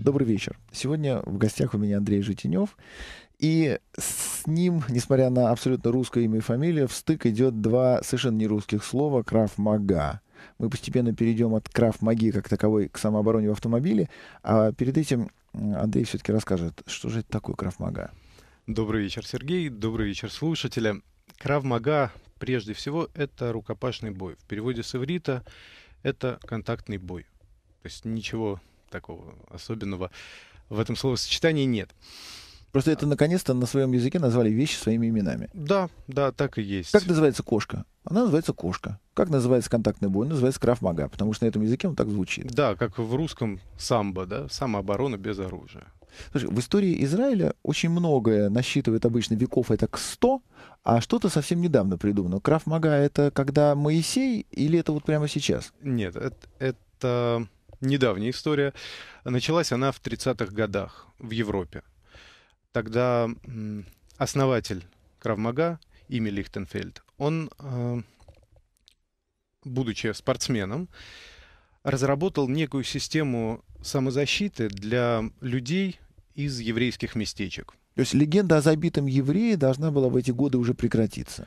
Добрый вечер. Сегодня в гостях у меня Андрей Житинев. И с ним, несмотря на абсолютно русское имя и фамилия, в стык идет два совершенно нерусских слова «краф мага». Мы постепенно перейдем от крафт маги как таковой к самообороне в автомобиле. А перед этим Андрей все-таки расскажет, что же это такое крафт мага. Добрый вечер, Сергей. Добрый вечер, слушатели. Крав мага прежде всего это рукопашный бой. В переводе с иврита это контактный бой. То есть ничего такого особенного в этом словосочетании нет. Просто это а. наконец-то на своем языке назвали вещи своими именами. Да, да, так и есть. Как называется кошка? Она называется кошка. Как называется контактный бой? Он называется крафмага, потому что на этом языке он так звучит. Да, как в русском самбо, да, самооборона без оружия. Слушай, в истории Израиля очень многое насчитывает обычно веков, это к 100, а что-то совсем недавно придумано. Крафмага — это когда Моисей или это вот прямо сейчас? Нет, это, это недавняя история. Началась она в 30-х годах в Европе. Тогда основатель Кравмага, имя Лихтенфельд, он, э, будучи спортсменом, разработал некую систему самозащиты для людей из еврейских местечек. То есть легенда о забитом еврее должна была в эти годы уже прекратиться?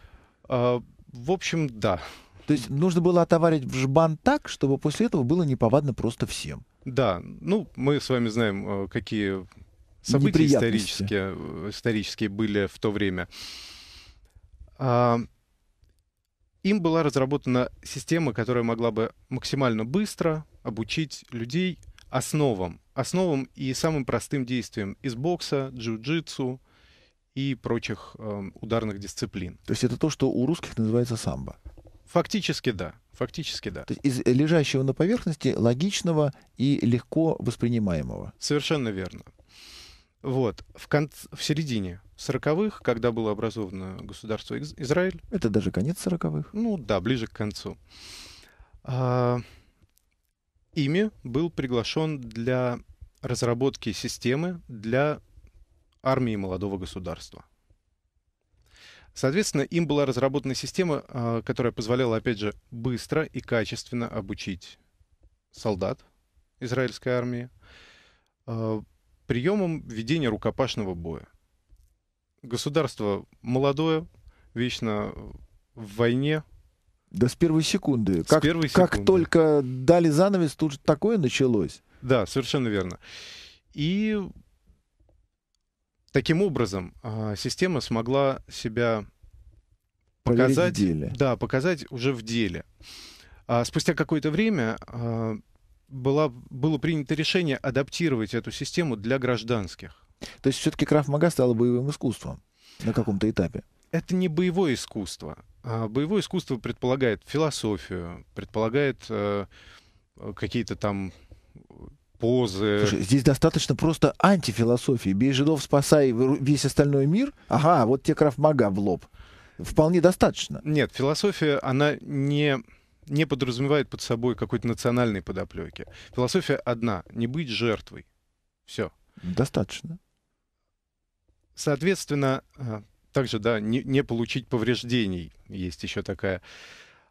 А, в общем, да. То есть нужно было отоварить в жбан так, чтобы после этого было неповадно просто всем. Да, ну мы с вами знаем, э, какие события исторические, э, исторические были в то время. А, им была разработана система, которая могла бы максимально быстро обучить людей основам, основам и самым простым действиям из бокса, джиу-джитсу и прочих э, ударных дисциплин. То есть это то, что у русских называется самбо. Фактически да. Фактически да. То есть из лежащего на поверхности логичного и легко воспринимаемого. Совершенно верно. Вот. В, конце, в середине 40-х, когда было образовано государство Из Израиль. Это даже конец 40-х. Ну да, ближе к концу. А, ими был приглашен для разработки системы для армии молодого государства. Соответственно, им была разработана система, а, которая позволяла, опять же, быстро и качественно обучить солдат израильской армии а, приемом ведения рукопашного боя. Государство молодое, вечно в войне. Да с первой секунды. С как, первой секунды. Как только дали занавес, тут же такое началось. Да, совершенно верно. И Таким образом, а, система смогла себя показать, да, показать уже в деле. А, спустя какое-то время а, была, было принято решение адаптировать эту систему для гражданских. То есть все-таки крафт-мага стало боевым искусством на каком-то этапе? Это не боевое искусство. Боевое искусство предполагает философию, предполагает э, какие-то там позы. Слушай, здесь достаточно просто антифилософии. Бей жидов, спасай весь остальной мир. Ага, вот тебе крафмага в лоб. Вполне достаточно. Нет, философия, она не не подразумевает под собой какой-то национальной подоплеки. Философия одна — не быть жертвой. Все. Достаточно. Соответственно, а, также, да, не, не получить повреждений. Есть еще такая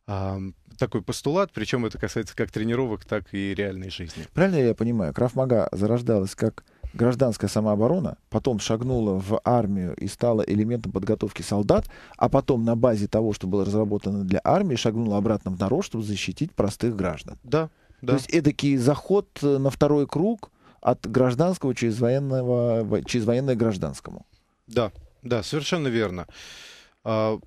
такой постулат, причем это касается как тренировок, так и реальной жизни. Правильно я понимаю, Крафмага зарождалась как гражданская самооборона, потом шагнула в армию и стала элементом подготовки солдат, а потом на базе того, что было разработано для армии, шагнула обратно в народ, чтобы защитить простых граждан. Да, да. То есть эдакий заход э, на второй круг от гражданского через, военного, через военное гражданскому. Да, да, совершенно верно. А,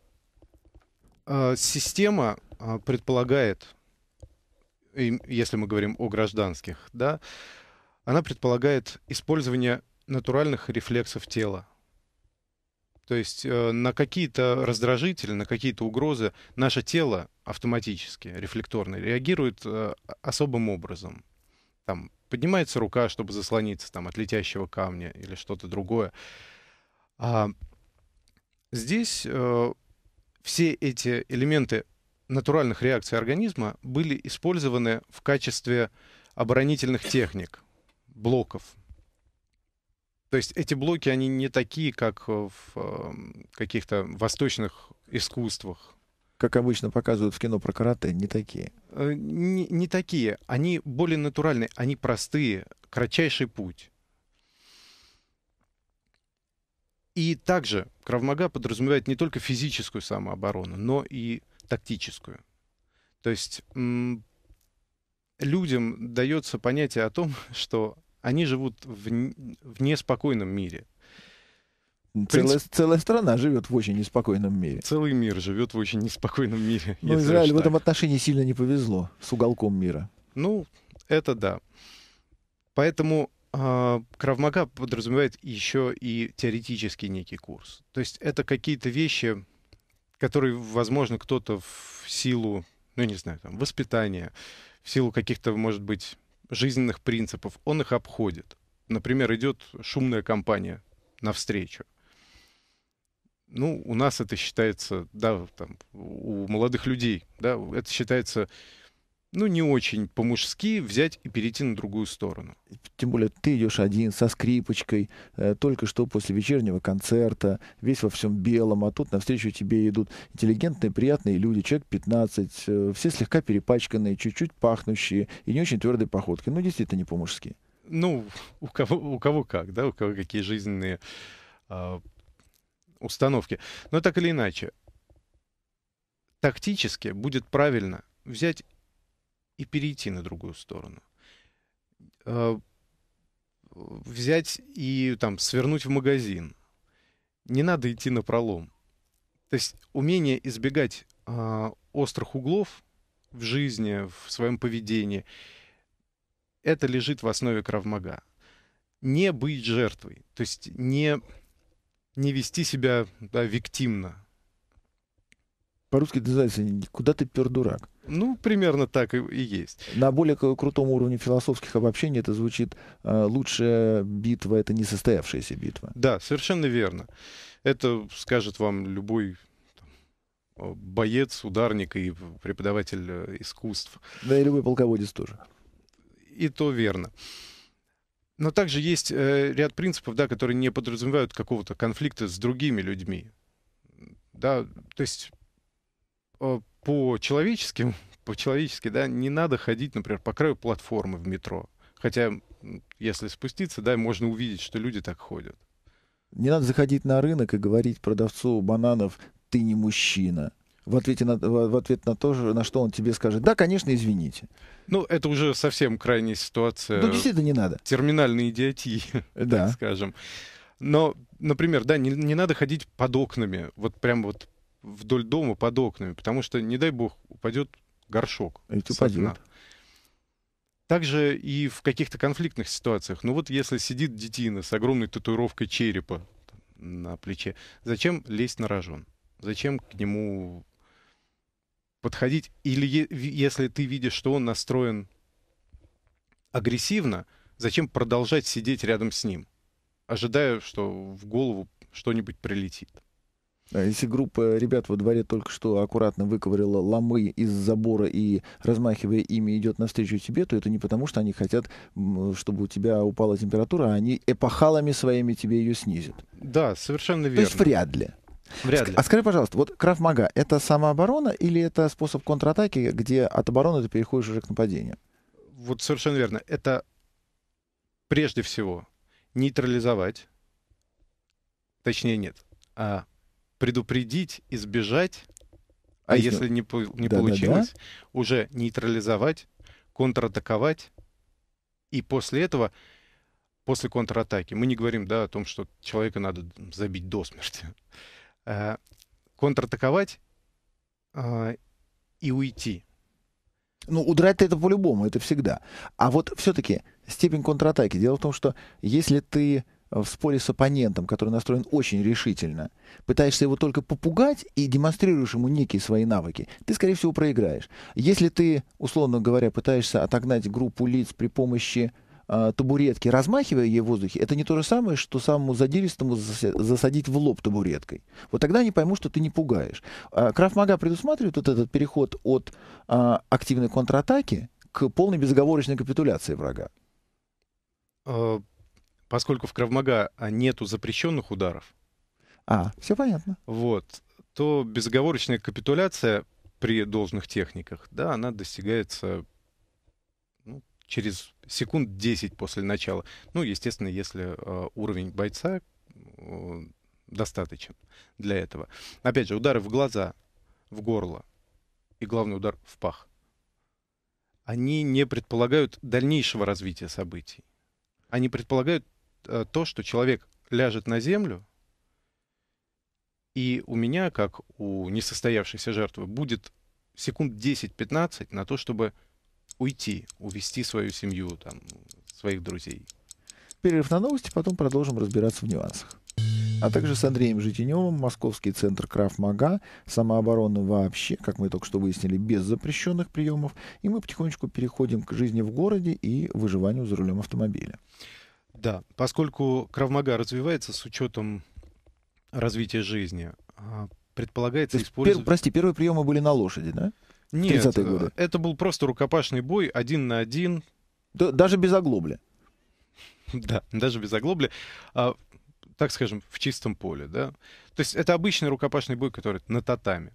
а, система а, предполагает, если мы говорим о гражданских, да, она предполагает использование натуральных рефлексов тела. То есть э, на какие-то раздражители, на какие-то угрозы наше тело автоматически, рефлекторно реагирует э, особым образом. Там поднимается рука, чтобы заслониться там, от летящего камня или что-то другое. А здесь э, все эти элементы натуральных реакций организма были использованы в качестве оборонительных техник, блоков. То есть эти блоки, они не такие, как в эм, каких-то восточных искусствах. Как обычно показывают в кино про карате, не такие. Э, не, не такие. Они более натуральные, они простые. Кратчайший путь. И также Кравмага подразумевает не только физическую самооборону, но и тактическую. То есть людям дается понятие о том, что они живут в, в неспокойном мире. Целая, принципе, целая страна живет в очень неспокойном мире. Целый мир живет в очень неспокойном мире. Но ну, Израиль в этом отношении сильно не повезло с уголком мира. Ну, это да. Поэтому а, Кравмага подразумевает еще и теоретический некий курс. То есть это какие-то вещи, которые, возможно, кто-то в силу, ну, не знаю, там, воспитания, в силу каких-то, может быть, жизненных принципов, он их обходит. Например, идет шумная компания навстречу. Ну, у нас это считается, да, там, у молодых людей, да, это считается ну, не очень по-мужски взять и перейти на другую сторону. Тем более ты идешь один со скрипочкой, э, только что после вечернего концерта, весь во всем белом, а тут навстречу тебе идут интеллигентные, приятные люди, человек 15, э, все слегка перепачканные, чуть-чуть пахнущие и не очень твердой походкой. Ну, действительно, не по-мужски. Ну, у кого, у кого как, да, у кого какие жизненные э, установки. Но так или иначе, тактически будет правильно взять и перейти на другую сторону. А, взять и там свернуть в магазин. Не надо идти на пролом. То есть умение избегать а, острых углов в жизни, в своем поведении, это лежит в основе кравмага. Не быть жертвой, то есть не, не вести себя да, виктимно, по-русски это называется «Куда ты пер, дурак?». Ну, примерно так и, есть. На более крутом уровне философских обобщений это звучит э, «Лучшая битва — это несостоявшаяся битва». Да, совершенно верно. Это скажет вам любой э, боец, ударник и преподаватель э, искусств. Да и любой полководец тоже. И то верно. Но также есть э, ряд принципов, да, которые не подразумевают какого-то конфликта с другими людьми. Да, то есть Э, по человеческим по-человечески, да, не надо ходить, например, по краю платформы в метро. Хотя, если спуститься, да, можно увидеть, что люди так ходят. Не надо заходить на рынок и говорить продавцу бананов «ты не мужчина». В, ответе на, в ответ на то, же, на что он тебе скажет, да, конечно, извините. Ну, это уже совсем крайняя ситуация. Ну, действительно не надо. терминальные идиотии, да. так скажем. Но, например, да, не, не надо ходить под окнами, вот прям вот вдоль дома под окнами, потому что, не дай бог, упадет горшок. Ведь упадет. Также и в каких-то конфликтных ситуациях. Ну вот если сидит детина с огромной татуировкой черепа на плече, зачем лезть на рожон? Зачем к нему подходить? Или если ты видишь, что он настроен агрессивно, зачем продолжать сидеть рядом с ним, ожидая, что в голову что-нибудь прилетит? Э, если группа ребят во дворе только что аккуратно выковырила ломы из забора и, размахивая ими, идет навстречу тебе, то это не потому, что они хотят, чтобы у тебя упала температура, а они эпохалами своими тебе ее снизят. Да, совершенно верно. То есть вряд ли. Вряд ли. А скажи, пожалуйста, вот крафмага — это самооборона или это способ контратаки, где от обороны ты переходишь уже к нападению? Вот совершенно верно. Это прежде всего нейтрализовать, точнее нет, а предупредить, избежать, а Если, не, не да, получилось, да, да. уже нейтрализовать, контратаковать. И после этого, после контратаки, мы не говорим да, о том, что человека надо забить до смерти. А, контратаковать а, и уйти. Ну, удрать-то это по-любому, это всегда. А вот все-таки степень контратаки. Дело в том, что если ты Э, в споре с оппонентом, который настроен очень решительно, пытаешься его только попугать и демонстрируешь ему некие свои навыки, ты, скорее всего, проиграешь. Если ты, условно говоря, пытаешься отогнать группу лиц при помощи э, табуретки, размахивая ей в воздухе, это не то же самое, что самому задиристому засадить в лоб табуреткой. Вот тогда они поймут, что ты не пугаешь. Э, Крафмага предусматривает вот этот переход от э, активной контратаки к полной безоговорочной капитуляции врага. Э, поскольку в Кравмага а, нету запрещенных ударов. А, все понятно. Вот. То безоговорочная капитуляция при должных техниках, да, она достигается ну, через секунд 10 после начала. Ну, естественно, если э, уровень бойца э, достаточен для этого. Опять же, удары в глаза, в горло и главный удар в пах. Они не предполагают дальнейшего развития событий. Они предполагают Э, то, что человек ляжет на землю, и у меня, как у несостоявшейся жертвы, будет секунд 10-15 на то, чтобы уйти, увести свою семью, там, своих друзей. Перерыв на новости, потом продолжим разбираться в нюансах. А также с Андреем Житиневым, Московский центр Крафмага, самообороны вообще, как мы только что выяснили, без запрещенных приемов. И мы потихонечку переходим к жизни в городе и выживанию за рулем автомобиля. Да, поскольку Кравмага развивается с учетом развития жизни, а, предполагается использовать... Пер, прости, первые приемы были на лошади, да? Нет, годы. Э, это был просто рукопашный бой один на один. Да, даже без оглобля. Да, даже без оглобля. А, так скажем, в чистом поле, да. То есть это обычный рукопашный бой, который на татами.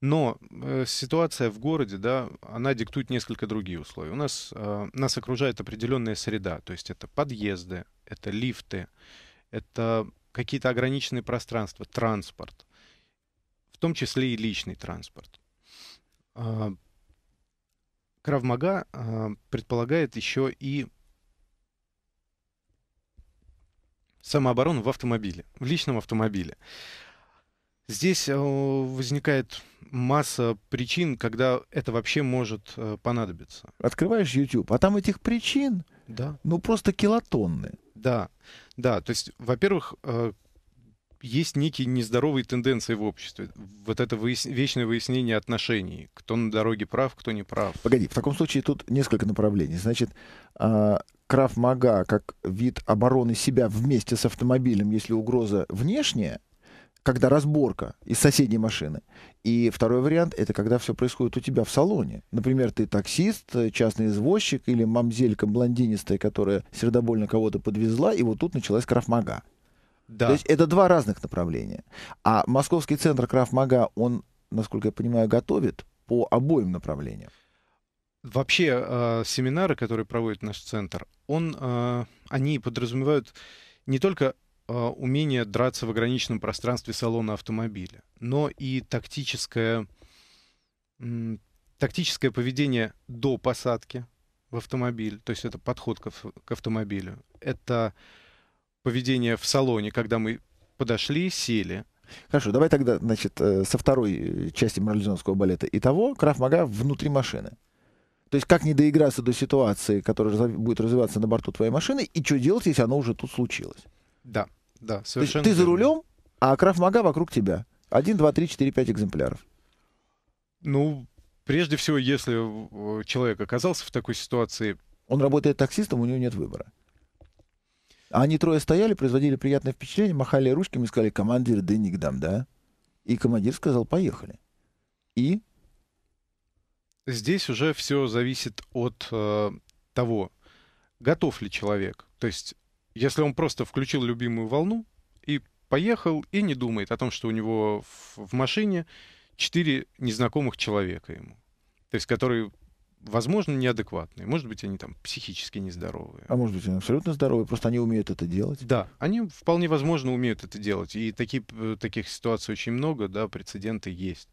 Но э, ситуация в городе, да, она диктует несколько другие условия. У нас э, нас окружает определенная среда, то есть это подъезды, это лифты, это какие-то ограниченные пространства, транспорт, в том числе и личный транспорт. Э, Кравмага э, предполагает еще и самооборону в автомобиле, в личном автомобиле. Здесь э, возникает масса причин, когда это вообще может э, понадобиться. Открываешь YouTube, а там этих причин, да. ну просто килотонны. Да, да. То есть, во-первых, э, есть некие нездоровые тенденции в обществе. Вот это выяс... вечное выяснение отношений. Кто на дороге прав, кто не прав. Погоди, в таком случае тут несколько направлений. Значит, а, Крафт Мага как вид обороны себя вместе с автомобилем, если угроза внешняя, когда разборка из соседней машины. И второй вариант — это когда все происходит у тебя в салоне. Например, ты таксист, э, частный извозчик или мамзелька блондинистая, которая сердобольно кого-то подвезла, и вот тут началась крафмага. Да. То есть это два разных направления. А московский центр крафмага, он, насколько я понимаю, готовит по обоим направлениям. Вообще э, семинары, которые проводит наш центр, он, э, они подразумевают не только а, умение драться в ограниченном пространстве салона автомобиля, но и тактическое, тактическое поведение до посадки в автомобиль, то есть это подход к, к автомобилю, это поведение в салоне, когда мы подошли, сели. Хорошо, давай тогда, значит, э, со второй э, части марлезонского балета. Итого, Крафмага внутри машины. То есть как не доиграться до ситуации, которая будет развиваться на борту твоей машины, и что делать, если оно уже тут случилось? Да. Да, совершенно. Ты, ты за рулем, а крафмага вокруг тебя. Один, два, три, четыре, пять экземпляров. Ну, прежде всего, если э, человек оказался в такой ситуации... Он работает таксистом, у него нет выбора. А они трое стояли, производили приятное впечатление, махали ручками и сказали, командир, денег дам, да? И командир сказал, поехали. И? Здесь уже все зависит от э, того, готов ли человек. То есть если он просто включил любимую волну и поехал, и не думает о том, что у него в, в машине четыре незнакомых человека ему. То есть, которые возможно, неадекватные. Может быть, они там психически нездоровые. А может быть, они абсолютно здоровые, просто они умеют это делать. Да, они вполне возможно умеют это делать. И такие, э, таких ситуаций очень много, да, прецеденты есть.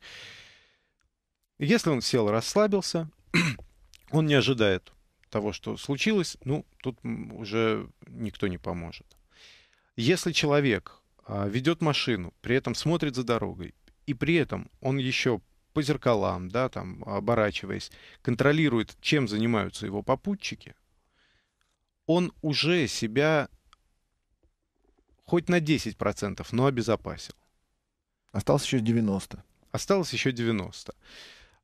Если он сел, расслабился, он не ожидает того, что случилось, ну, тут уже никто не поможет. Если человек а, ведет машину, при этом смотрит за дорогой, и при этом он еще по зеркалам, да, там, оборачиваясь, контролирует, чем занимаются его попутчики, он уже себя хоть на 10%, но обезопасил. Осталось еще 90. Осталось еще 90.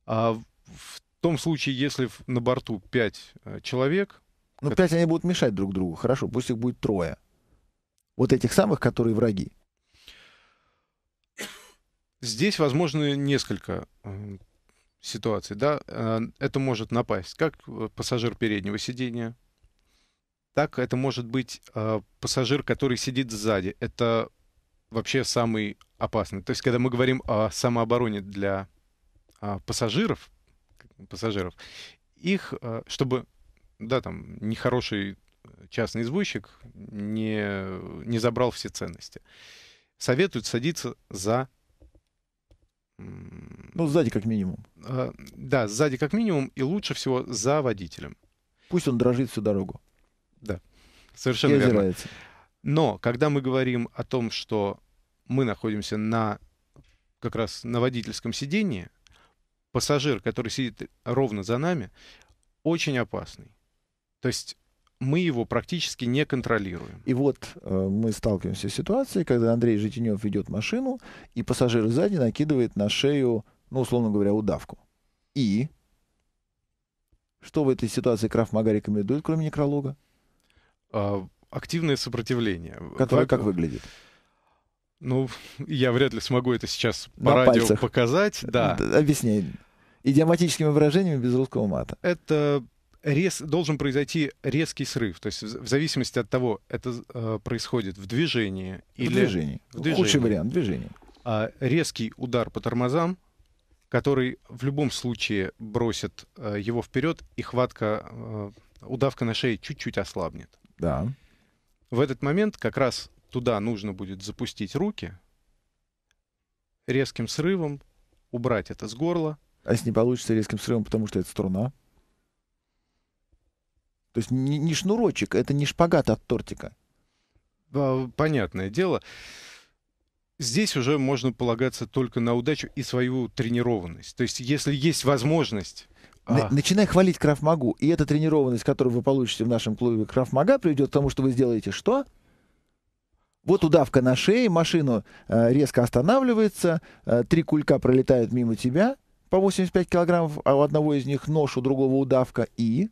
А в в том случае, если на борту 5 э, человек... Ну, 5 они будут мешать друг другу. Хорошо, пусть их будет трое. Вот этих самых, которые враги. Здесь, возможно, несколько э, ситуаций. Да? Э, это может напасть как пассажир переднего сидения, так это может быть пассажир, который сидит сзади. Это вообще самый опасный. То есть, когда мы говорим о самообороне для а, пассажиров, пассажиров, их, э, чтобы, да, там, нехороший э, частный извозчик не, не забрал все ценности. Советуют садиться за... Ну, сзади как минимум. Э, да, сзади как минимум, и лучше всего за водителем. Пусть он дрожит всю дорогу. Да, совершенно и верно. Но когда мы говорим о том, что мы находимся на как раз на водительском сидении, пассажир, который сидит ровно за нами, очень опасный. То есть мы его практически не контролируем. И вот э, мы сталкиваемся с ситуацией, когда Андрей Житинев ведет машину, и пассажир сзади накидывает на шею, ну, условно говоря, удавку. И что в этой ситуации Крафмага рекомендует, кроме некролога? А, активное сопротивление. Которое как выглядит? Ну, я вряд ли смогу это сейчас по На радио пальцах. показать. Да. Объясни. Идиоматическими выражениями без русского мата. Это рез, должен произойти резкий срыв. То есть в зависимости от того, это э, происходит в движении или... В движении. в движении. Лучший вариант, движение. А резкий удар по тормозам, который в любом случае бросит э, его вперед, и хватка, э, удавка на шее чуть-чуть ослабнет. Да. В этот момент как раз Туда нужно будет запустить руки, резким срывом убрать это с горла. А если не получится резким срывом, потому что это струна? То есть не, не шнурочек, это не шпагат от тортика. А, понятное дело. Здесь уже можно полагаться только на удачу и свою тренированность. То есть если есть возможность а. Начинай хвалить Крафмагу. И эта тренированность, которую вы получите в нашем клубе Крафмага, приведет к тому, что вы сделаете что? Вот удавка на шее, машина э, резко останавливается, э, три кулька пролетают мимо тебя по 85 килограммов, а у одного из них нож, у другого удавка и...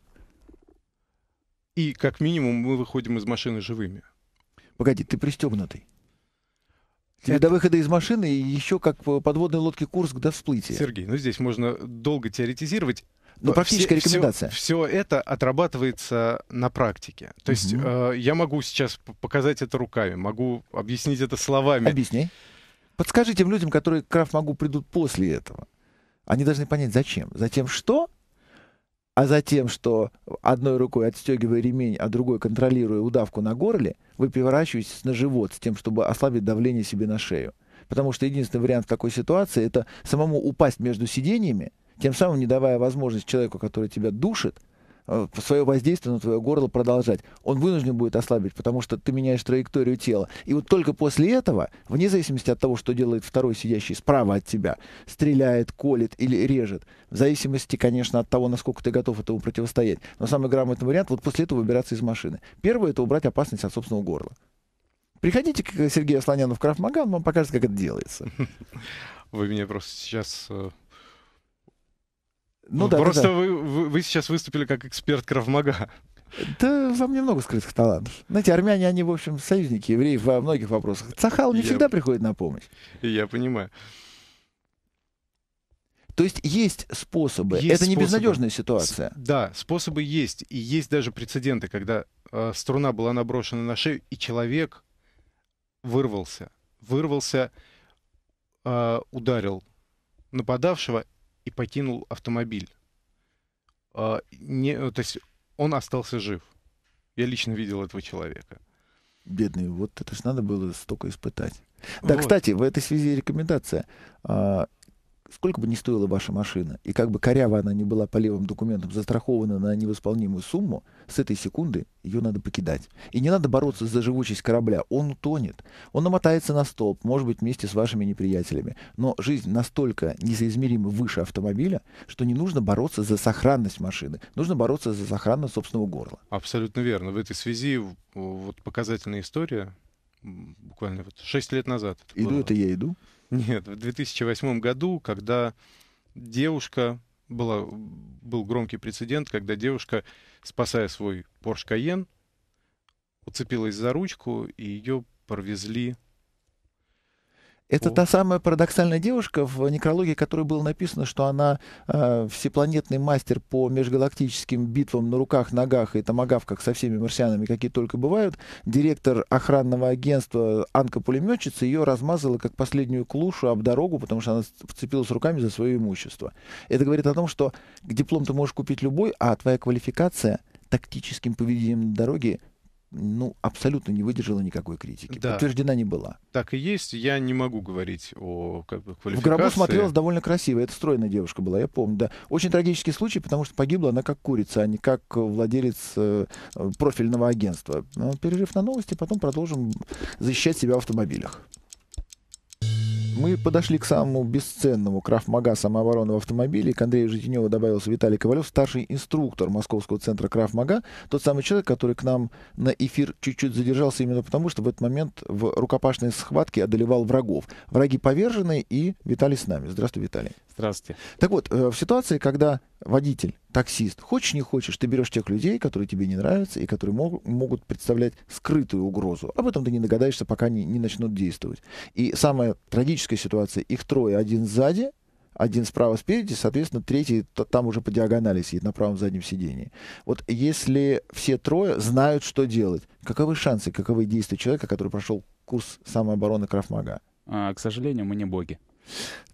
И как минимум мы выходим из машины живыми. Погоди, ты пристегнутый. Тебе Это... до выхода из машины еще как по подводной лодке курс до всплытия. Сергей, ну здесь можно долго теоретизировать. Ну, практическая все, рекомендация. Все, все это отрабатывается на практике. То есть угу. э, я могу сейчас показать это руками, могу объяснить это словами. Объясни. Подскажи тем людям, которые к Крафт-Магу придут после этого. Они должны понять, зачем. Затем что, а затем, что одной рукой отстегивая ремень, а другой контролируя удавку на горле, вы переворачиваетесь на живот с тем, чтобы ослабить давление себе на шею. Потому что единственный вариант такой ситуации — это самому упасть между сидениями тем самым не давая возможность человеку, который тебя душит, э, свое воздействие на твое горло продолжать. Он вынужден будет ослабить, потому что ты меняешь траекторию тела. И вот только после этого, вне зависимости от того, что делает второй сидящий справа от тебя, стреляет, колет или режет, в зависимости, конечно, от того, насколько ты готов этому противостоять. Но самый грамотный вариант, вот после этого выбираться из машины. Первое, это убрать опасность от собственного горла. Приходите к э, Сергею Слоняну в Крафмаган, он вам покажет, как это делается. Вы меня просто сейчас э, ну, да, Просто да, да. Вы, вы, вы сейчас выступили как эксперт Кравмага. Да, во мне много скрытых талантов. Знаете, армяне, они, в общем, союзники евреев во многих вопросах. Цахал не я... всегда приходит на помощь. Я понимаю. То есть есть способы. Есть Это не безнадежная ситуация. С- да, способы есть. И есть даже прецеденты, когда э, струна была наброшена на шею, и человек вырвался. Вырвался, э, ударил нападавшего и покинул автомобиль. А, не, э, то есть он остался жив. Я лично видел этого человека. Бедный, вот это ж надо было столько испытать. Да, вот. кстати, в этой связи рекомендация. А, сколько бы ни стоила ваша машина, и как бы коряво она ни была по левым документам застрахована на невосполнимую сумму, с этой секунды ее надо покидать. И не надо бороться за живучесть корабля. Он утонет. Он намотается на столб, может быть, вместе с вашими неприятелями. Но жизнь настолько несоизмеримо выше автомобиля, что не нужно бороться за сохранность машины. Нужно бороться за сохранность собственного горла. Абсолютно верно. В этой связи вот показательная история буквально вот 6 лет назад. иду было. это я иду? Нет, в 2008 году, когда девушка была, был громкий прецедент, когда девушка, спасая свой Porsche Cayenne, уцепилась за ручку, и ее провезли это О. та самая парадоксальная девушка, в некрологии которой было написано, что она э, всепланетный мастер по межгалактическим битвам на руках, ногах и томогавках со всеми марсианами, какие только бывают. Директор охранного агентства Анка-пулеметчица ее размазала как последнюю клушу об дорогу, потому что она вцепилась руками за свое имущество. Это говорит о том, что диплом ты можешь купить любой, а твоя квалификация тактическим поведением на дороге ну, абсолютно не выдержала никакой критики. Да. Подтверждена не была. Так и есть. Я не могу говорить о как бы, квалификации. В гробу смотрелась довольно красиво. Это стройная девушка была, я помню. Да. Очень трагический случай, потому что погибла она как курица, а не как э, владелец э, профильного агентства. Ну, перерыв на новости, потом продолжим защищать себя в автомобилях. Мы подошли к самому бесценному крафмага самообороны в автомобиле. К Андрею Житиневу добавился Виталий Ковалев, старший инструктор Московского центра крафмага. Тот самый человек, который к нам на эфир чуть-чуть задержался именно потому, что в этот момент в рукопашной схватке одолевал врагов. Враги повержены и Виталий с нами. Здравствуй, Виталий. Здравствуйте. Так вот, э, в ситуации, когда водитель, таксист, хочешь не хочешь, ты берешь тех людей, которые тебе не нравятся и которые мог, могут представлять скрытую угрозу. Об этом ты не догадаешься, пока не, не начнут действовать. И самая трагическая ситуация, их трое, один сзади, один справа спереди, соответственно, третий то, там уже по диагонали сидит на правом заднем сидении. Вот если все трое знают, что делать, каковы шансы, каковы действия человека, который прошел курс самообороны Крафмага? А, к сожалению, мы не боги.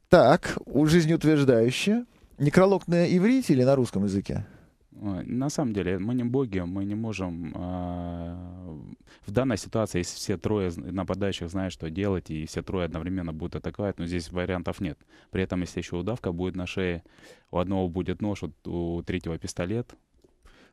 Так, жизнеутверждающее. Некролог на иврите или на русском языке? На самом деле, мы не боги, мы не можем... Э, в данной ситуации, если все трое нападающих знают, что делать, и все трое одновременно будут атаковать, но здесь вариантов нет. При этом, если еще удавка будет на шее, у одного будет нож, у, у третьего пистолет.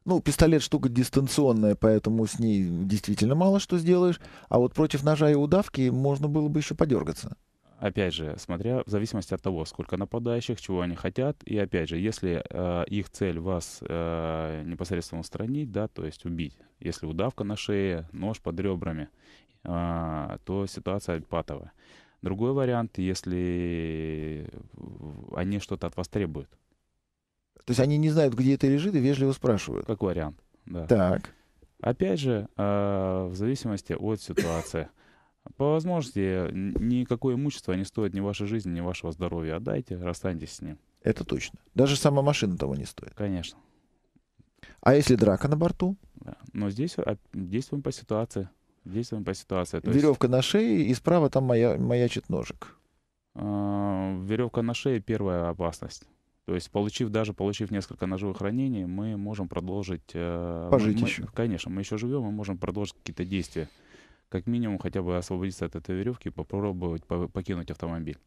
Ну, пистолет штука дистанционная, поэтому с ней действительно мало что сделаешь. А вот против ножа и удавки можно было бы еще подергаться опять же, смотря в зависимости от того, сколько нападающих, чего они хотят, и опять же, если э, их цель вас э, непосредственно устранить, да, то есть убить, если удавка на шее, нож под ребрами, э, то ситуация патовая. Другой вариант, если они что-то от вас требуют. То есть они не знают, где это лежит, и вежливо спрашивают. Как вариант, да. Так. Опять же, э, в зависимости от ситуации. По возможности, э, никакое имущество не стоит ни вашей жизни, ни вашего здоровья. Отдайте, расстаньтесь с ним. Это точно. Даже сама машина того не стоит. Конечно. А если драка на борту? Да. Но здесь действуем по ситуации. Действуем по ситуации. То Веревка есть... на шее, и справа там моя, маячит ножик. А, веревка на шее первая опасность. То есть, получив даже получив несколько ножевых ранений, мы можем продолжить. Э, Пожить мы, еще. конечно, мы еще живем, мы можем продолжить какие-то действия как минимум хотя бы освободиться от этой веревки и попробовать покинуть автомобиль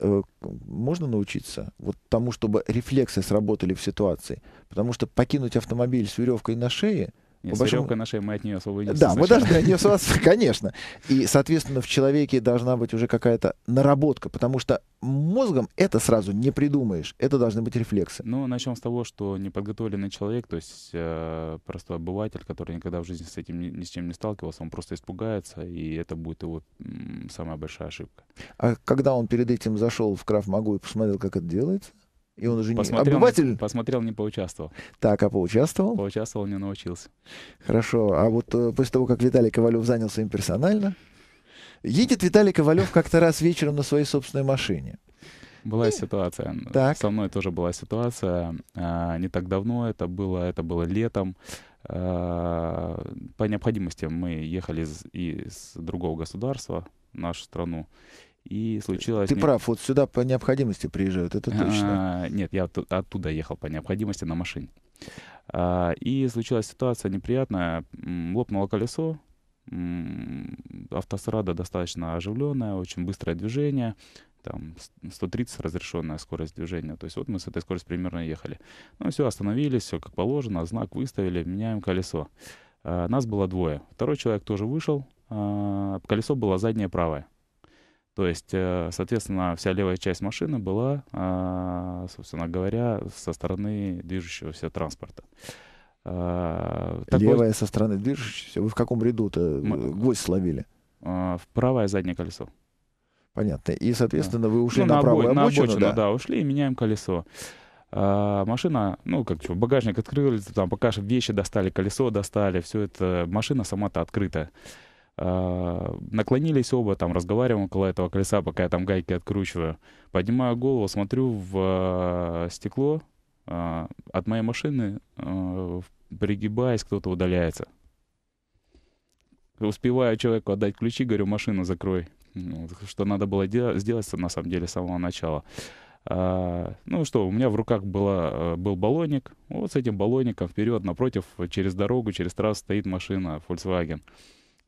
э, можно научиться вот тому, чтобы рефлексы сработали в ситуации. Потому что покинуть автомобиль с веревкой на шее — нет, большому... веревка нашей, мы от нее освободимся. Да, мы должны от нее освободиться, конечно. И, соответственно, в человеке должна быть уже какая-то наработка, потому что мозгом это сразу не придумаешь. Это должны быть рефлексы. Ну, начнем с того, что неподготовленный человек, то есть э, простой обыватель, который никогда в жизни с этим ни, ни с чем не сталкивался, он просто испугается, и это будет его м, самая большая ошибка. А когда он перед этим зашел в Крафт Могу и посмотрел, как это делается? И он уже посмотрел, не обыватель. Посмотрел, не поучаствовал. Так, а поучаствовал? Поучаствовал, не научился. Хорошо. А вот э, после того, как Виталий Ковалев занялся им персонально, едет Виталий Ковалев как-то раз вечером на своей собственной машине. Была и... Ну, ситуация. Так. Со мной тоже была ситуация. А, не так давно это было, это было летом. А, по необходимости мы ехали из, из другого государства в нашу страну. И случилось... Ты не... прав, вот сюда по необходимости приезжают, это точно. А, нет, я от, оттуда ехал по необходимости на машине. А, и случилась ситуация неприятная. Лопнуло колесо, автострада достаточно оживленная, очень быстрое движение, там 130 разрешенная скорость движения. То есть вот мы с этой скоростью примерно ехали. Ну все, остановились, все как положено, знак выставили, меняем колесо. А, нас было двое. Второй человек тоже вышел, а, колесо было заднее правое. То есть, э, соответственно, вся левая часть машины была, а, собственно говоря, со стороны движущегося транспорта. А, левая Такой... со стороны движущегося? Вы в каком ряду-то э, гвоздь словили? А, в правое заднее колесо. Понятно. И, соответственно, да. вы ну, ушли ну, на, на правую обо... обочину, на обочину да? да, ушли и меняем колесо. А, машина, ну, как что, багажник открыли, там пока вещи достали, колесо достали, все это, машина сама-то открыта. А, наклонились оба, там разговариваем около этого колеса, пока я там гайки откручиваю. Поднимаю голову, смотрю в а, стекло а, от моей машины, пригибаясь, кто-то удаляется. Успеваю человеку отдать ключи, говорю, машину закрой. Ну, что надо было сделать на самом деле с самого начала. А, ну что, у меня в руках была, был баллонник. Вот с этим баллонником вперед, напротив, через дорогу, через трассу стоит машина Volkswagen.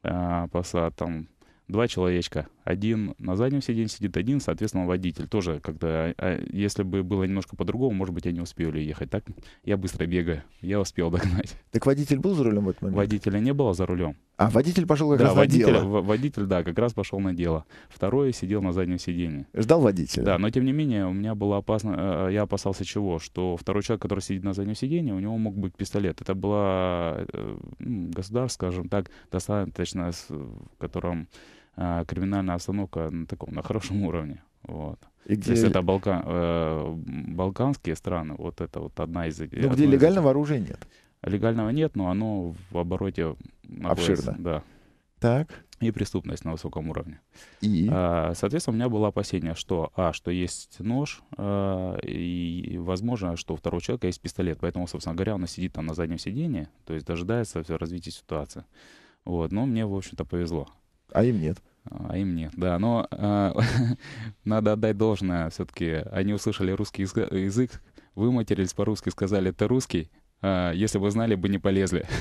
А, посад, там два человечка. Один на заднем сиденье сидит, один, соответственно, водитель. Тоже как-то, а если бы было немножко по-другому, может быть, они успели ехать. Так я быстро бегаю, я успел догнать. Так водитель был за рулем в этот момент? Водителя не было за рулем. А водитель пошел как да, раз водитель, на дело. Водитель, да, как раз пошел на дело. Второй сидел на заднем сиденье. Ждал водителя. Да, но тем не менее у меня было опасно, э, э, я опасался чего, что второй человек, который сидит на заднем сиденье, у него мог быть пистолет. Это была э, государство, скажем так, достаточно, в котором криминальная остановка на таком, на хорошем уровне. Вот. И где... То есть это Балкан, э, балканские страны, вот это вот одна из... Ну, где легального оружия нет. Легального нет, но оно в обороте находится. Обширно. Да. Так. И преступность на высоком уровне. И? А, соответственно, у меня было опасение, что, а, что есть нож, а, и возможно, что у второго человека есть пистолет. Поэтому, собственно говоря, он сидит там на заднем сидении, то есть дожидается развития ситуации. Вот, но мне, в общем-то, повезло. А им нет. А, а им нет, да. Но э, надо отдать должное все-таки. Они услышали русский язык, выматерились по-русски, сказали, это русский. А, если бы знали, бы не полезли.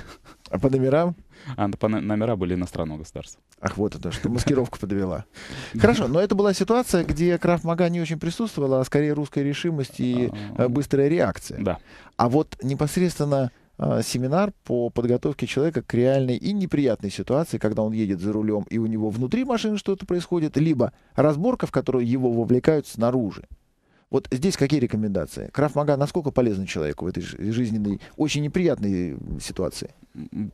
А по номерам? А по номера были иностранного государства. Ах, вот это что, маскировка подвела. Хорошо, но это была ситуация, где Крафт Мага не очень присутствовала, а скорее русская решимость и а, э, быстрая реакция. Да. А вот непосредственно а, семинар по подготовке человека к реальной и неприятной ситуации, когда он едет за рулем и у него внутри машины что-то происходит, либо разборка, в которую его вовлекают снаружи. Вот здесь какие рекомендации? Крафмага насколько полезен человеку в этой жизненной, очень неприятной э, ситуации?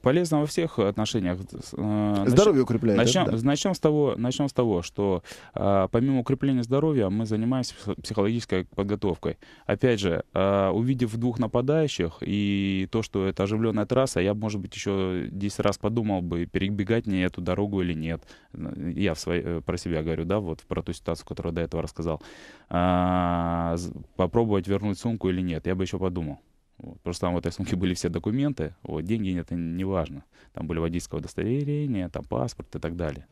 полезно во всех отношениях. Э, э, Здоровье укрепляет. Начнем, да? начнем, с, того, начнем с того, что э, помимо укрепления здоровья мы занимаемся психологической подготовкой. Опять же, э, увидев двух нападающих и то, что это оживленная трасса, я, может быть, еще 10 раз подумал бы, перебегать мне эту дорогу или нет. Я в своей, э, про себя говорю, да, вот про ту ситуацию, которую до этого рассказал. Э, попробовать вернуть сумку или нет, я бы еще подумал. Вот, просто там в этой сумке были все документы, вот, деньги нет это не важно. Там были водительское удостоверение, там паспорт и так далее.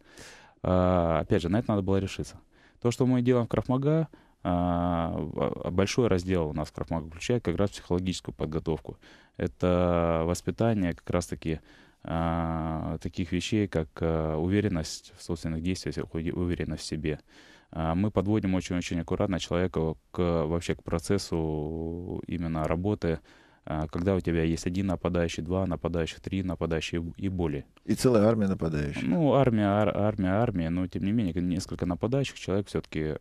А, опять же, на это надо было решиться. То, что мы делаем в Крафмага, а, а, большой раздел у нас Крафмага включает как раз психологическую подготовку. Это воспитание как раз-таки а, таких вещей, как а, уверенность в собственных действиях, уверенность в себе. А, мы подводим очень-очень аккуратно человека к, вообще к процессу именно работы, а, когда у тебя есть один нападающий, два нападающих, три нападающих и более. И целая армия нападающих. Ну, армия, ар, армия, армия, но тем не менее несколько нападающих, человек все-таки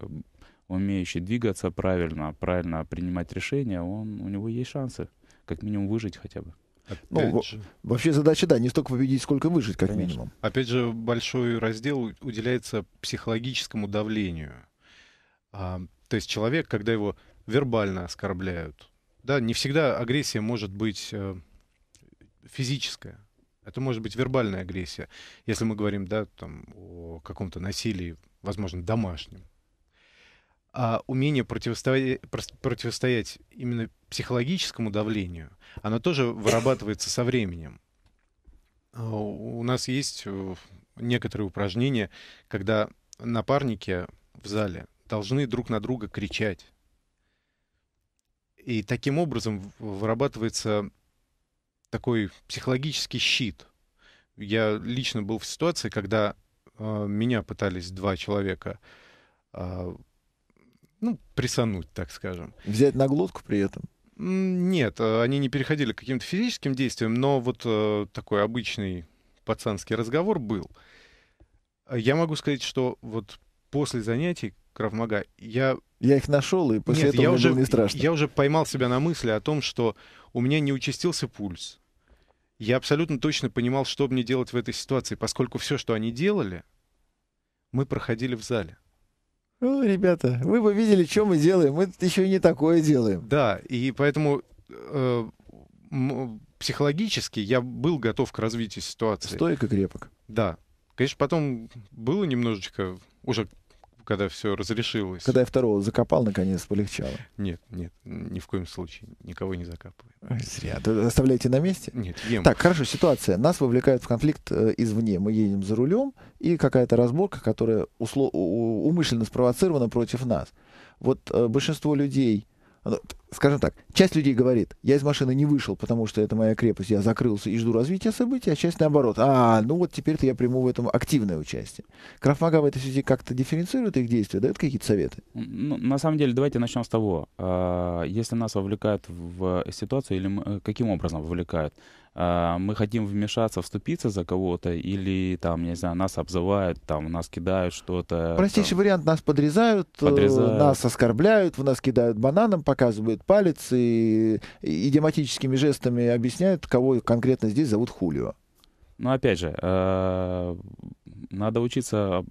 умеющий двигаться правильно, правильно принимать решения, он, у него есть шансы как минимум выжить хотя бы. Опять ну, же. вообще задача, да, не столько победить, сколько выжить, как Конечно. минимум. Опять же, большой раздел уделяется психологическому давлению. А, то есть человек, когда его вербально оскорбляют, да, не всегда агрессия может быть э, физическая. Это может быть вербальная агрессия, если мы говорим, да, там, о каком-то насилии, возможно, домашнем а, умение противостоять, противостоять именно психологическому давлению, оно тоже вырабатывается со временем. А, у нас есть э, некоторые упражнения, когда напарники в зале должны друг на друга кричать. И таким образом вырабатывается такой психологический щит. Я лично был в ситуации, когда э, меня пытались два человека а, ну, прессануть, так скажем. Взять на глотку при этом? Нет, э, они не переходили к каким-то физическим действиям, но вот э, такой обычный пацанский разговор был. Я могу сказать, что вот после занятий Кравмага я... Я их нашел, и после Нет, этого я уже, было не страшно. Я уже поймал себя на мысли о том, что у меня не участился пульс. Я абсолютно точно понимал, что мне делать в этой ситуации, поскольку все, что они делали, мы проходили в зале. Ну, ребята, вы бы видели, что мы делаем. Мы еще не такое делаем. Да, и поэтому э, психологически я был готов к развитию ситуации. Стойко крепок. Да. Конечно, потом было немножечко уже когда все разрешилось. Когда я второго закопал, наконец полегчало. Нет, нет, ни в коем случае. Никого не закапываем. Зря. Оставляете на месте? Нет, ем. Так, хорошо, ситуация. Нас вовлекают в конфликт э, извне. Мы едем за рулем, и какая-то разборка, которая усло- умышленно спровоцирована против нас. Вот э, большинство людей скажем так, часть людей говорит, я из машины не вышел, потому что это моя крепость, я закрылся и жду развития событий, а часть наоборот, а, ну вот теперь-то я приму в этом активное участие. Крафмага в этой связи как-то дифференцирует их действия, дает какие-то советы? Ну, на самом деле, давайте начнем с того, а, если нас вовлекают в ситуацию, или э, каким образом вовлекают, а, мы хотим вмешаться, вступиться за кого-то, или там, не знаю, нас обзывают, там, нас кидают что-то. Простейший там, вариант, нас подрезают, э, подрезают, нас оскорбляют, в нас кидают бананом, показывают палец и идиоматическими жестами объясняют, кого конкретно здесь зовут Хулио. Ну, опять же, а, надо учиться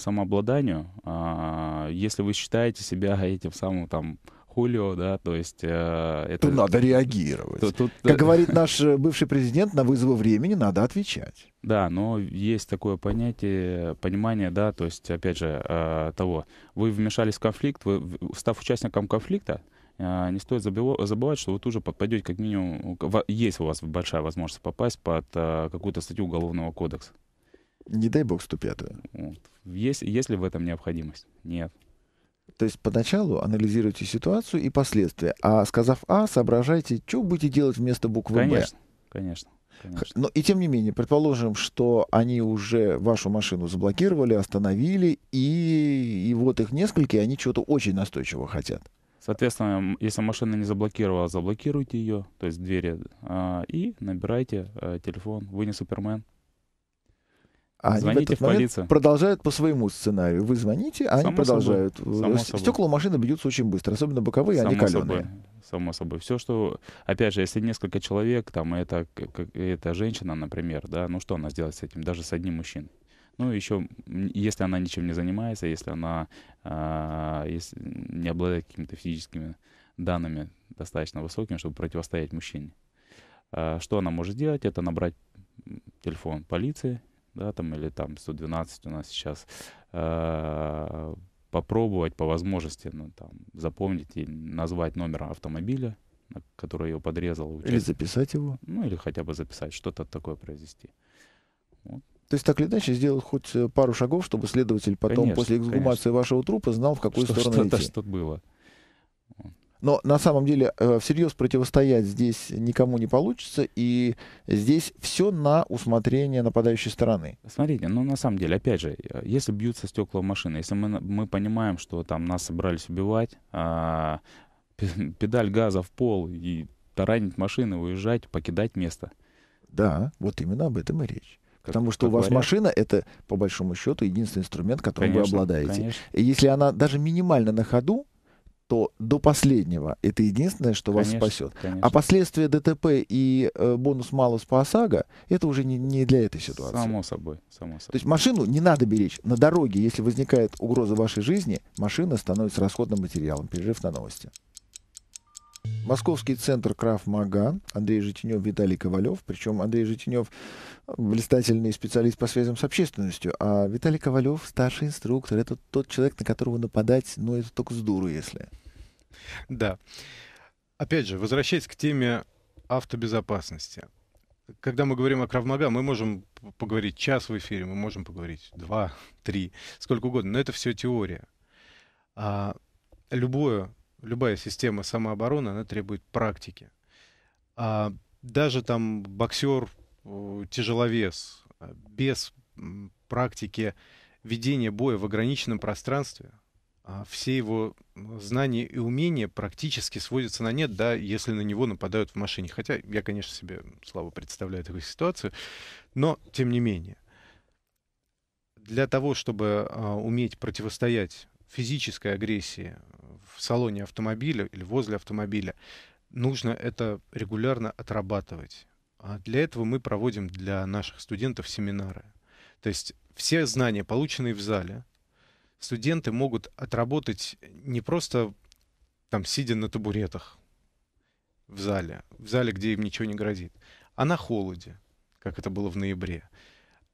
самообладанию. А, если вы считаете себя этим самым там Хулио, да, то есть... Э, это... Тут надо реагировать. Тут, тут... Как э, говорит наш э, бывший президент, на вызовы времени надо отвечать. Да, но есть такое понятие, понимание, да, то есть, опять же, э, того, вы вмешались в конфликт, вы, став участником конфликта, э, не стоит забывать, что вы тоже подпадете как минимум, есть у вас большая возможность попасть под какую-то статью Уголовного кодекса. Не дай бог 105 Есть, есть ли в этом необходимость? Нет. То есть поначалу анализируйте ситуацию и последствия, а сказав А, соображайте, что будете делать вместо буквы Б. Конечно, конечно. Конечно. Но и тем не менее, предположим, что они уже вашу машину заблокировали, остановили, и, и вот их несколько, и они чего-то очень настойчиво хотят. Соответственно, если машина не заблокировала, заблокируйте ее, то есть двери, а, и набирайте э, телефон, вы не супермен, а они в, этот в полицию. продолжают по своему сценарию. Вы звоните, а они продолжают. Э, собой. Стекла машины бьются очень быстро, особенно боковые, Само они каленые. Собой. Само собой. Все, что, опять же, если несколько человек, там, это, это женщина, например, да, ну что она сделает с этим, даже с одним мужчиной? Ну, еще, если она ничем не занимается, если она а, если не обладает какими-то физическими данными достаточно высокими, чтобы противостоять мужчине, а, что она может сделать? Это набрать телефон полиции, да, там, или там 112 у нас сейчас, э, попробовать по возможности ну, там, запомнить и назвать номер автомобиля, который его подрезал. Участник. Или записать его. Ну, или хотя бы записать, что-то такое произвести. Вот. То есть так или иначе сделал хоть э, пару шагов, чтобы следователь потом конечно, после эксгумации конечно. вашего трупа знал, в какую что, сторону что идти. Что-то что было. Но на самом деле э, всерьез противостоять здесь никому не получится, и здесь все на усмотрение нападающей стороны. Смотрите, ну на самом деле, опять же, э, если бьются стекла машины, если мы, мы понимаем, что там нас собрались убивать, а, педаль газа в пол и таранить машины, уезжать, покидать место. Да, вот именно об этом и речь. Как, Потому что у вас вариант. машина это, по большому счету, единственный инструмент, которым конечно, вы обладаете. Конечно. И если она даже минимально на ходу, то до последнего это единственное, что конечно, вас спасет. А конечно. А последствия ДТП и э, бонус малус по ОСАГО это уже не, не для этой ситуации. Само собой, само собой. То есть машину не надо беречь. На дороге, если возникает угроза вашей жизни, машина становится расходным материалом. Перерыв на новости. Московский центр Краф Мага, Андрей Житинев, Виталий Ковалев. Причем Андрей Житинев э, блистательный специалист по связям с общественностью, а Виталий Ковалев старший инструктор. Это тот человек, на которого нападать, ну, это только с дуру, если. Да. Опять же, возвращаясь к теме автобезопасности. Когда мы говорим о Кравмага, мы можем поговорить час в эфире, мы можем поговорить два, три, сколько угодно, но это все теория. А любое, любая система самообороны, она требует практики. А даже там боксер, тяжеловес, без практики ведения боя в ограниченном пространстве, а, все его знания и умения практически сводятся на нет, да, если на него нападают в машине. Хотя я, конечно, себе слабо представляю такую ситуацию, но тем не менее. Для того, чтобы а, уметь противостоять физической агрессии в салоне автомобиля или возле автомобиля, нужно это регулярно отрабатывать. А для этого мы проводим для наших студентов семинары. То есть все знания, полученные в зале, студенты могут отработать не просто там сидя на табуретах в зале, в зале, где им ничего не грозит, а на холоде, как это было в ноябре,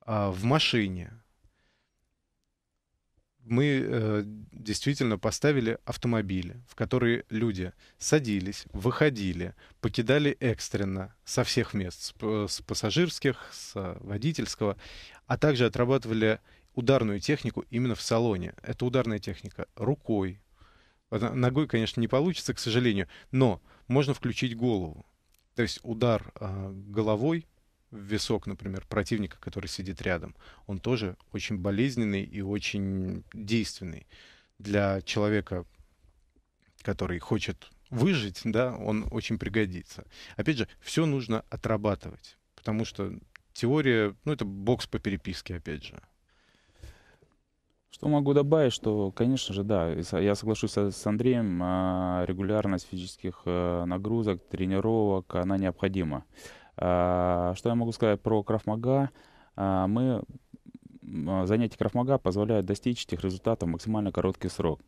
а в машине. Мы э, действительно поставили автомобили, в которые люди садились, выходили, покидали экстренно со всех мест, с, э, с пассажирских, с водительского, а также отрабатывали ударную технику именно в салоне. Это ударная техника рукой. Ногой, конечно, не получится, к сожалению, но можно включить голову. То есть удар э, головой в висок, например, противника, который сидит рядом, он тоже очень болезненный и очень действенный для человека, который хочет выжить, да, он очень пригодится. Опять же, все нужно отрабатывать, потому что теория, ну, это бокс по переписке, опять же. Что могу добавить, что, конечно же, да, я соглашусь с Андреем, а, регулярность физических э, нагрузок, тренировок, она необходима. А, что я могу сказать про Крафмага? А, мы занятия Крафмага позволяют достичь этих результатов в максимально короткий срок.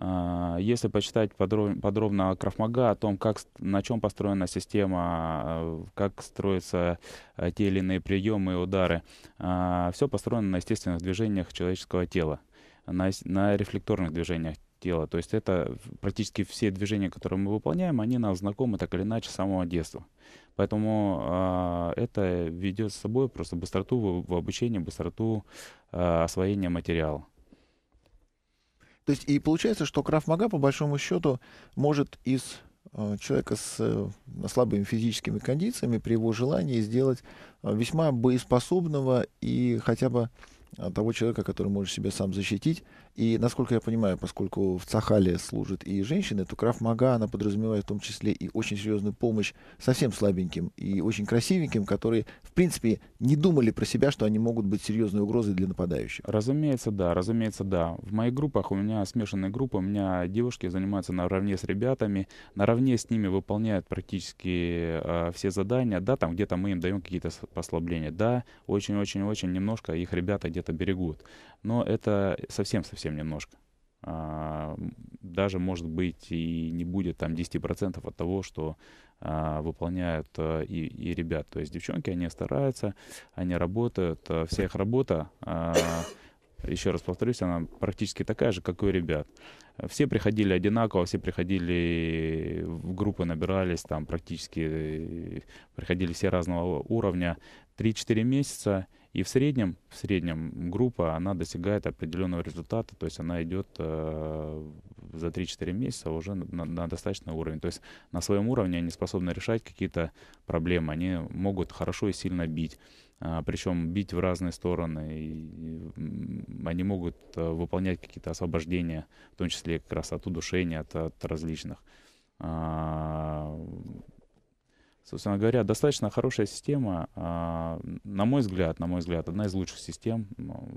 А, если почитать подробно, о Крафмага, о том, как, на чем построена система, э, как строятся э, те или иные приемы и удары, а, все построено на естественных движениях человеческого тела, на, на рефлекторных движениях тела. То есть это практически все движения, которые мы выполняем, они нам знакомы так или иначе с самого детства. Поэтому а, это ведет с собой просто быстроту в, обучении, быстроту э, освоения материала. То есть и получается, что Крафмага, по большому счету, может из э, человека с э, слабыми физическими кондициями при его желании сделать э, весьма боеспособного и хотя бы того человека, который может себя сам защитить и, насколько я понимаю, поскольку в Цахале служат и женщины, то Крафмага, она подразумевает в том числе и очень серьезную помощь совсем слабеньким и очень красивеньким, которые, в принципе, не думали про себя, что они могут быть серьезной угрозой для нападающих. Разумеется, да, разумеется, да. В моих группах у меня смешанные группа, у меня девушки занимаются наравне с ребятами, наравне с ними выполняют практически э, все задания, да, там где-то мы им даем какие-то послабления, да, очень-очень-очень немножко их ребята где-то берегут но это совсем-совсем немножко. А, даже, может быть, и не будет там 10% от того, что а, выполняют а, и, и ребят. То есть девчонки, они стараются, они работают, а, вся их работа, а, еще раз повторюсь, она практически такая же, как и у ребят. Все приходили одинаково, все приходили в группы, набирались, там практически приходили все разного уровня. 3-4 месяца — и в среднем, в среднем группа, она достигает определенного результата, то есть она идет э, за 3-4 месяца уже на, на достаточный уровень. То есть на своем уровне они способны решать какие-то проблемы, они могут хорошо и сильно бить. А, причем бить в разные стороны, и, и они могут а, выполнять какие-то освобождения, в том числе как раз от удушения, от, от различных. А, Собственно говоря, достаточно хорошая система, а, на мой взгляд, на мой взгляд, одна из лучших систем ну,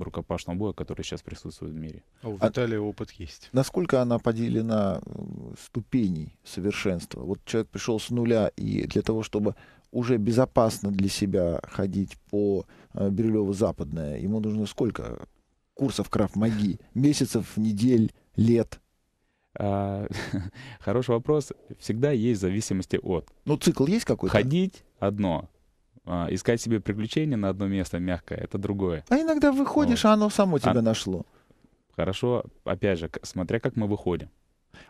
рукопашного боя, которая сейчас присутствует в мире. А у а Виталия а, опыт есть. Насколько она поделена э, ступеней совершенства? Вот человек пришел с нуля, и для того, чтобы уже безопасно для себя ходить по э, Бирюлево-Западное, ему нужно сколько курсов крафт-маги? Месяцев, недель, лет? А, хороший вопрос. Всегда есть зависимости от. Ну, цикл есть какой-то? Ходить — одно. А, искать себе приключения на одно место мягкое — это другое. А иногда выходишь, вот. а оно само а тебя а... нашло. Хорошо, опять же, смотря как мы выходим.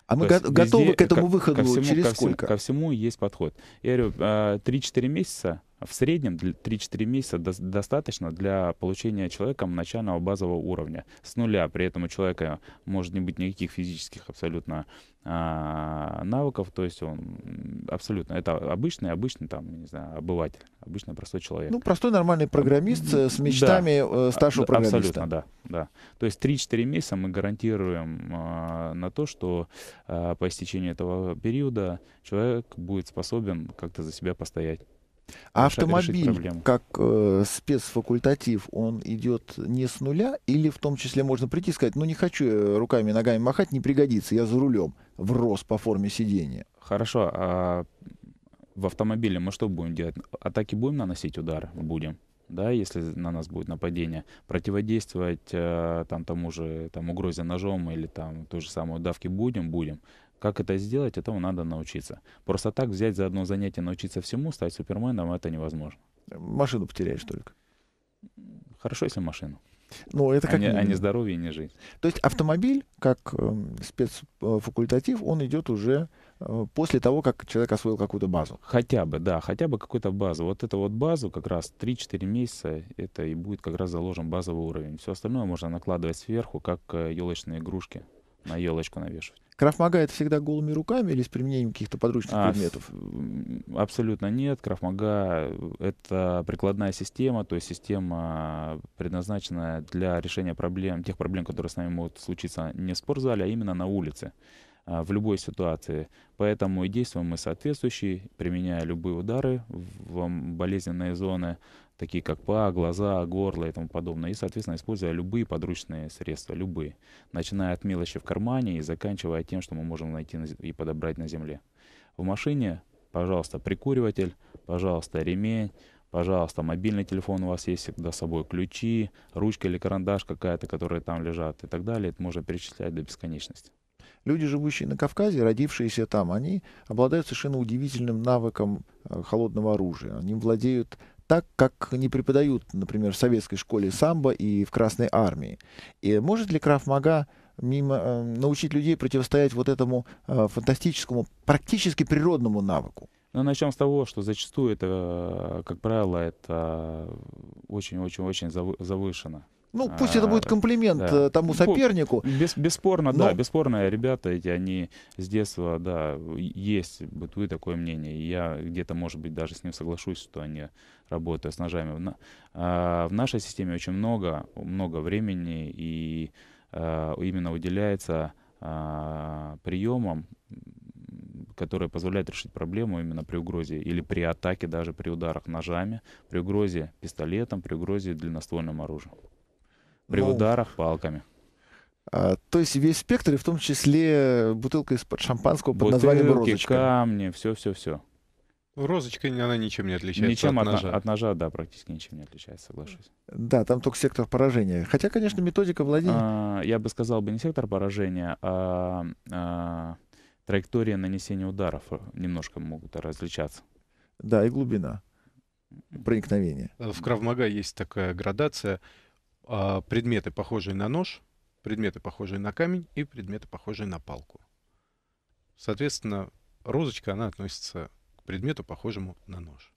А мы го- готовы к этому выходу ко всему, через ко всему, сколько? Ко всему есть подход. Я говорю, 3-4 месяца в среднем 3-4 месяца достаточно для получения человеком начального базового уровня с нуля. При этом у человека может не быть никаких физических абсолютно а, навыков, то есть он абсолютно, это обычный, обычный там, не знаю, обыватель, обычный простой человек. Ну, простой нормальный программист э, с мечтами э, а, да, старшего программиста. Абсолютно, да, да. То есть 3-4 месяца мы гарантируем а, на то, что а, по истечении этого периода человек будет способен как-то за себя постоять. А автомобиль, как э, спецфакультатив, он идет не с нуля, или в том числе можно прийти и сказать, ну не хочу руками и ногами махать, не пригодится, я за рулем, врос по форме сидения. Хорошо, а в автомобиле мы что будем делать? Атаки будем наносить удар? Будем да, если на нас будет нападение, противодействовать э, там тому же там угрозе ножом или там той же самой давке будем, будем. Как это сделать, этому надо научиться. Просто так взять за одно занятие, научиться всему, стать суперменом, это невозможно. Машину потеряешь только. Хорошо, если машину. Ну, это как а не, а не здоровье, не жизнь. То есть автомобиль, как э, спецфакультатив, он идет уже э, после того, как человек освоил какую-то базу. Хотя бы, да, хотя бы какую-то базу. Вот эту вот базу как раз 3-4 месяца, это и будет как раз заложен базовый уровень. Все остальное можно накладывать сверху, как э, елочные игрушки на елочку навешивать. Крафмага это всегда голыми руками или с применением каких-то подручных а, предметов? Абсолютно нет. Крафмага это прикладная система, то есть система, предназначенная для решения проблем, тех проблем, которые с нами могут случиться не в спортзале, а именно на улице а, в любой ситуации. Поэтому и действуем мы соответствующие, применяя любые удары в болезненные зоны, такие как па, глаза, горло и тому подобное. И, соответственно, используя любые подручные средства, любые, начиная от мелочи в кармане и заканчивая тем, что мы можем найти и подобрать на земле. В машине, пожалуйста, прикуриватель, пожалуйста, ремень, пожалуйста, мобильный телефон у вас есть всегда с собой, ключи, ручка или карандаш какая-то, которые там лежат и так далее. Это можно перечислять до бесконечности. Люди, живущие на Кавказе, родившиеся там, они обладают совершенно удивительным навыком э, холодного оружия. Они владеют так, как не преподают, например, в советской школе самбо и в Красной армии. И может ли Крафмага мимо, э, научить людей противостоять вот этому э, фантастическому, практически природному навыку? Ну, начнем с того, что зачастую это, э, как правило, это очень-очень-очень завышено. Ну, пусть а, это будет а, комплимент да. Э, тому сопернику. Бес, бесспорно, но... да, бесспорно, ребята эти, они с детства, да, есть, бытует такое мнение. Я где-то, может быть, даже с ним соглашусь, что они работают с ножами. А, в нашей системе очень много, много времени и а, именно уделяется а, приемам, которые позволяют решить проблему именно при угрозе или при атаке, даже при ударах ножами, при угрозе пистолетом, при угрозе длинноствольным оружием. При ну, ударах палками. А, то есть весь спектр, и в том числе бутылка из-под шампанского под Бутылки, названием «Розочка». камни, все-все-все. Ну, Розочка, она ничем не отличается ничем от, от ножа. От ножа, да, практически ничем не отличается, соглашусь. Да, там только сектор поражения. Хотя, конечно, методика владения... А, я бы сказал бы не сектор поражения, а, а траектория нанесения ударов э, немножко могут различаться. Да, и глубина проникновения. В Кравмага есть такая градация — а, предметы, похожие на нож, предметы, похожие на камень и предметы, похожие на палку. Соответственно, розочка, она относится к предмету, похожему на нож.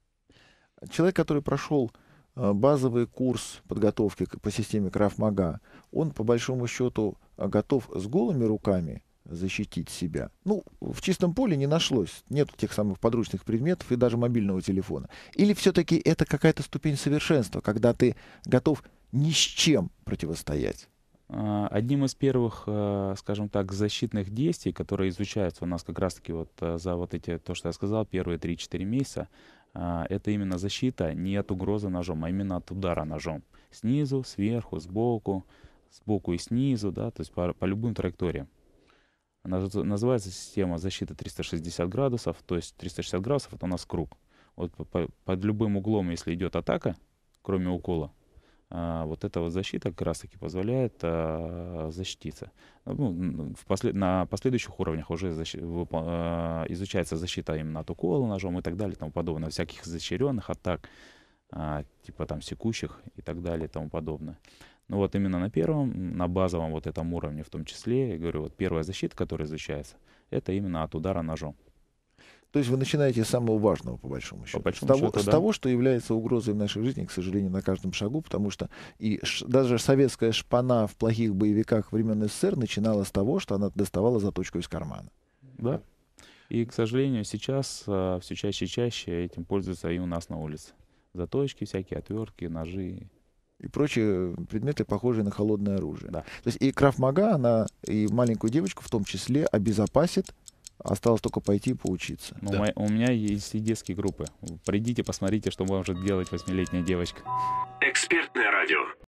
Человек, который прошел а, базовый курс подготовки по системе Крафмага, он по большому счету а, готов с голыми руками защитить себя. Ну, в чистом поле не нашлось. Нет тех самых подручных предметов и даже мобильного телефона. Или все-таки это какая-то ступень совершенства, когда ты готов ни с чем противостоять. А, одним из первых, э, скажем так, защитных действий, которые изучаются у нас как раз-таки вот э, за вот эти, то, что я сказал, первые 3-4 месяца, а, это именно защита не от угрозы ножом, а именно от удара ножом. Снизу, сверху, сбоку, сбоку и снизу, да, то есть по, по любым траекториям. Она называется система защиты 360 градусов, то есть 360 градусов это у нас круг. Вот по, под любым углом, если идет атака, кроме укола, а, вот эта вот защита как раз-таки позволяет а, защититься. Ну, в послед... На последующих уровнях уже защ... Выпо... А, изучается защита именно от укола ножом и так далее тому подобное, всяких изощренных атак, а, типа там секущих и так далее тому подобное. Ну вот именно на первом, на базовом вот этом уровне в том числе, я говорю, вот первая защита, которая изучается, это именно от удара ножом. То есть вы начинаете с самого важного, по большому счету. По большому с, того, счету, да. с того, что является угрозой в нашей жизни, к сожалению, на каждом шагу, потому что и ш, даже советская шпана в плохих боевиках времен СССР начинала с того, что она доставала заточку из кармана. Да. И, к сожалению, сейчас а, все чаще и чаще этим пользуются и у нас на улице. Заточки всякие, отвертки, ножи и прочие предметы, похожие на холодное оружие. Да. То есть и крафмага, она и маленькую девочку в том числе обезопасит Осталось только пойти поучиться. Ну, да. моя, у меня есть и детские группы. Придите, посмотрите, что может делать восьмилетняя девочка. Экспертное радио.